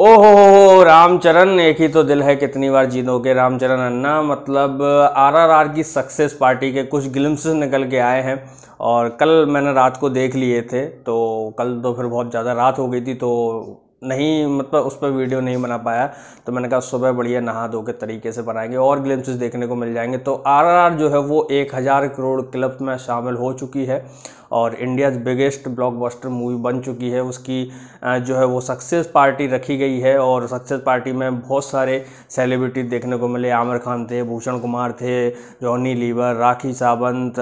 ओ हो हो रामचरण एक ही तो दिल है कितनी बार जीतोगे रामचरण अन्ना मतलब आरआरआर की सक्सेस पार्टी के कुछ ग्लिम्सेस निकल के आए हैं और कल मैंने रात को देख लिए थे तो कल तो फिर बहुत ज़्यादा रात हो गई थी तो नहीं मतलब उस पर वीडियो नहीं बना पाया तो मैंने कहा सुबह बढ़िया नहा धो के तरीके से बनाएंगे और ग्लिम्स देखने को मिल जाएंगे तो आरआरआर जो है वो एक हज़ार करोड़ क्लब में शामिल हो चुकी है और इंडियाज़ बिगेस्ट ब्लॉकबस्टर मूवी बन चुकी है उसकी जो है वो सक्सेस पार्टी रखी गई है और सक्सेस पार्टी में बहुत सारे सेलिब्रिटी देखने को मिले आमिर खान थे भूषण कुमार थे जॉनी लीवर राखी सावंत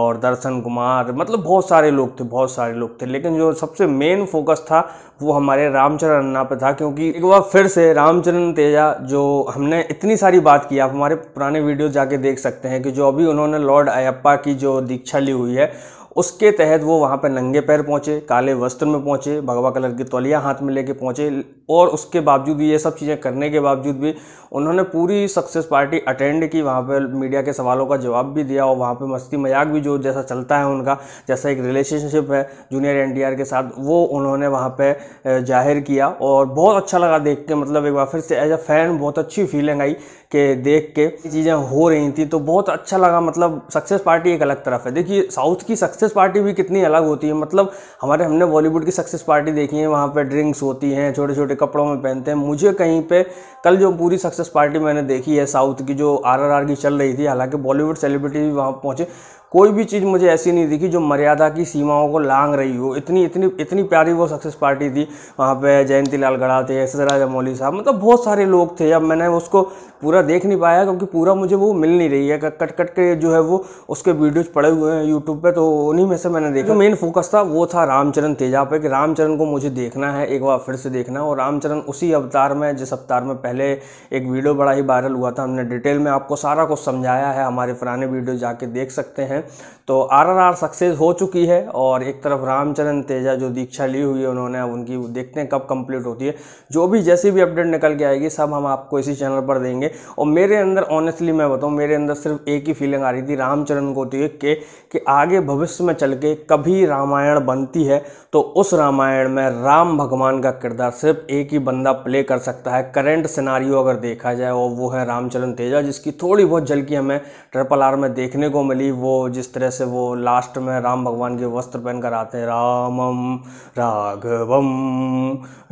और दर्शन कुमार मतलब बहुत सारे लोग थे बहुत सारे लोग थे लेकिन जो सबसे मेन फोकस था वो हमारे राम रामचरण अन्ना पे था क्योंकि एक बार फिर से रामचरण तेजा जो हमने इतनी सारी बात की आप हमारे पुराने वीडियो जाके देख सकते हैं कि जो अभी उन्होंने लॉर्ड अयप्पा की जो दीक्षा ली हुई है उसके तहत वो वहाँ पर नंगे पैर पहुँचे काले वस्त्र में पहुँचे भगवा कलर की तौलिया हाथ में लेके पहुँचे और उसके बावजूद भी ये सब चीज़ें करने के बावजूद भी उन्होंने पूरी सक्सेस पार्टी अटेंड की वहाँ पर मीडिया के सवालों का जवाब भी दिया और वहाँ पर मस्ती मजाक भी जो जैसा चलता है उनका जैसा एक रिलेशनशिप है जूनियर एन के साथ वो उन्होंने वहाँ पर जाहिर किया और बहुत अच्छा लगा देख के मतलब एक बार फिर से एज अ फैन बहुत अच्छी फीलिंग आई कि देख के चीज़ें हो रही थी तो बहुत अच्छा लगा मतलब सक्सेस पार्टी एक अलग तरफ है देखिए साउथ की सक्सेस सक्सेस पार्टी भी कितनी अलग होती है मतलब हमारे हमने बॉलीवुड की सक्सेस पार्टी देखी है वहाँ पर ड्रिंक्स होती हैं छोटे छोटे कपड़ों में पहनते हैं मुझे कहीं पे कल जो पूरी सक्सेस पार्टी मैंने देखी है साउथ की जो आरआरआर की चल रही थी हालांकि बॉलीवुड सेलिब्रिटी भी वहाँ पहुँचे कोई भी चीज़ मुझे ऐसी नहीं दिखी जो मर्यादा की सीमाओं को लांग रही हो इतनी इतनी इतनी प्यारी वो सक्सेस पार्टी थी वहाँ पे जयंती लाल गढ़ा थे राजा मौली साहब मतलब बहुत सारे लोग थे अब मैंने उसको पूरा देख नहीं पाया क्योंकि पूरा मुझे वो मिल नहीं रही है कट कट के जो है वो उसके वीडियोज़ पड़े हुए हैं यूट्यूब पर तो उन्हीं में से मैंने देखा मेन फोकस था वो था रामचरण तेजा पे कि रामचरण को मुझे देखना है एक बार फिर से देखना है और रामचरण उसी अवतार में जिस अवतार में पहले एक वीडियो बड़ा ही वायरल हुआ था हमने डिटेल में आपको सारा कुछ समझाया है हमारे पुराने वीडियो जाके देख सकते हैं तो आर सक्सेस हो चुकी है और एक तरफ रामचरण तेजा जो दीक्षा ली हुई है उन्होंने अब उनकी देखते हैं कब कंप्लीट होती है जो भी जैसी भी अपडेट निकल के आएगी सब हम आपको इसी चैनल पर देंगे और मेरे अंदर ऑनेस्टली मैं बताऊँ मेरे अंदर सिर्फ एक ही फीलिंग आ रही थी रामचरण को देख तो के कि आगे भविष्य पॉलिटिक्स में चल के कभी रामायण बनती है तो उस रामायण में राम भगवान का किरदार सिर्फ एक ही बंदा प्ले कर सकता है करेंट सिनारी अगर देखा जाए और वो है रामचरण तेजा जिसकी थोड़ी बहुत झलकी हमें ट्रिपल आर में देखने को मिली वो जिस तरह से वो लास्ट में राम भगवान के वस्त्र पहनकर आते हैं रामम राघवम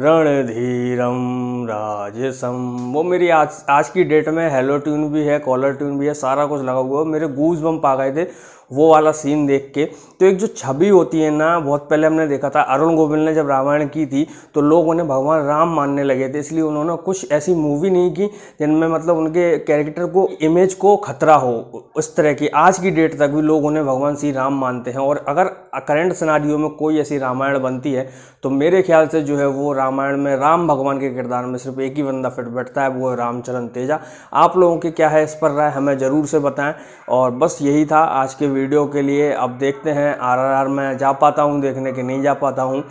रणधीरम राजसम वो मेरी आज आज की डेट में हेलो ट्यून भी है कॉलर ट्यून भी है सारा कुछ लगा हुआ है मेरे गूज बम पा गए थे वो वाला सीन देख के तो एक जो छवि होती है ना बहुत पहले हमने देखा था अरुण गोविल ने जब रामायण की थी तो लोग उन्हें भगवान राम मानने लगे थे इसलिए उन्होंने कुछ ऐसी मूवी नहीं की जिनमें मतलब उनके कैरेक्टर को इमेज को खतरा हो उस तरह की आज की डेट तक भी लोग उन्हें भगवान श्री राम मानते हैं और अगर करंट सिनारियों में कोई ऐसी रामायण बनती है तो मेरे ख्याल से जो है वो रामायण में राम भगवान के किरदार में सिर्फ एक ही बंदा फिट बैठता है वो है रामचरण तेजा आप लोगों की क्या है इस पर राय हमें ज़रूर से बताएं और बस यही था आज के वीडियो के लिए अब देखते हैं आरआरआर मैं जा पाता हूँ देखने के नहीं जा पाता हूँ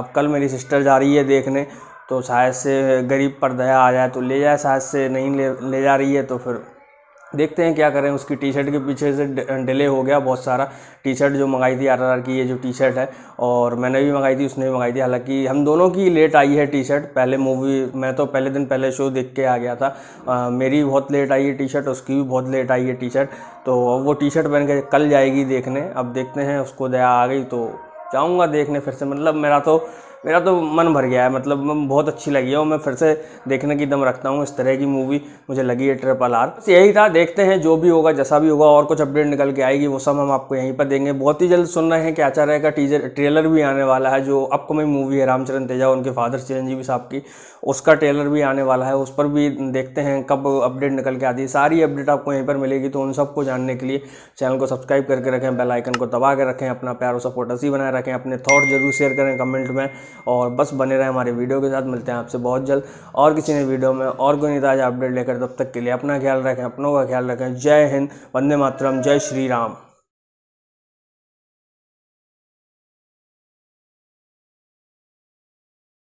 अब कल मेरी सिस्टर जा रही है देखने तो शायद से गरीब पर दया आ जाए तो ले जाए शायद से नहीं ले ले जा रही है तो फिर देखते हैं क्या करें उसकी टी शर्ट के पीछे से डिले हो गया बहुत सारा टी शर्ट जो मंगाई थी आर की ये जो टी शर्ट है और मैंने भी मंगाई थी उसने भी मंगाई थी हालांकि हम दोनों की लेट आई है टी शर्ट पहले मूवी मैं तो पहले दिन पहले शो देख के आ गया था आ, मेरी बहुत लेट आई है टी शर्ट उसकी भी बहुत लेट आई है टी शर्ट तो वो टी शर्ट पहन के कल जाएगी देखने अब देखते हैं उसको दया आ गई तो जाऊँगा देखने फिर से मतलब मेरा तो मेरा तो मन भर गया है मतलब बहुत अच्छी लगी है और मैं फिर से देखने की दम रखता हूँ इस तरह की मूवी मुझे लगी है ट्रिपल आर बस यही था देखते हैं जो भी होगा जैसा भी होगा और कुछ अपडेट निकल के आएगी वो सब हम आपको यहीं पर देंगे बहुत ही जल्द सुन रहे हैं कि आचार्य रहेगा टीजर ट्रेलर भी आने वाला है जो अपकमिंग मूवी है रामचरण तेजा उनके फादर चिरंजीवी साहब की उसका ट्रेलर भी आने वाला है उस पर भी देखते हैं कब अपडेट निकल के आती है सारी अपडेट आपको यहीं पर मिलेगी तो उन सबको जानने के लिए चैनल को सब्सक्राइब करके रखें बेल आइकन को दबा के रखें अपना प्यार और सपोर्ट ऐसी बनाए रखें अपने थॉट जरूर शेयर करें कमेंट में और बस बने रहे हमारे वीडियो के साथ मिलते हैं आपसे बहुत जल्द और किसी ने वीडियो में और कोई नहीं तो अपडेट लेकर तब तक के लिए अपना ख्याल रखें अपनों का ख्याल रखें जय हिंद वंदे मातरम जय श्री राम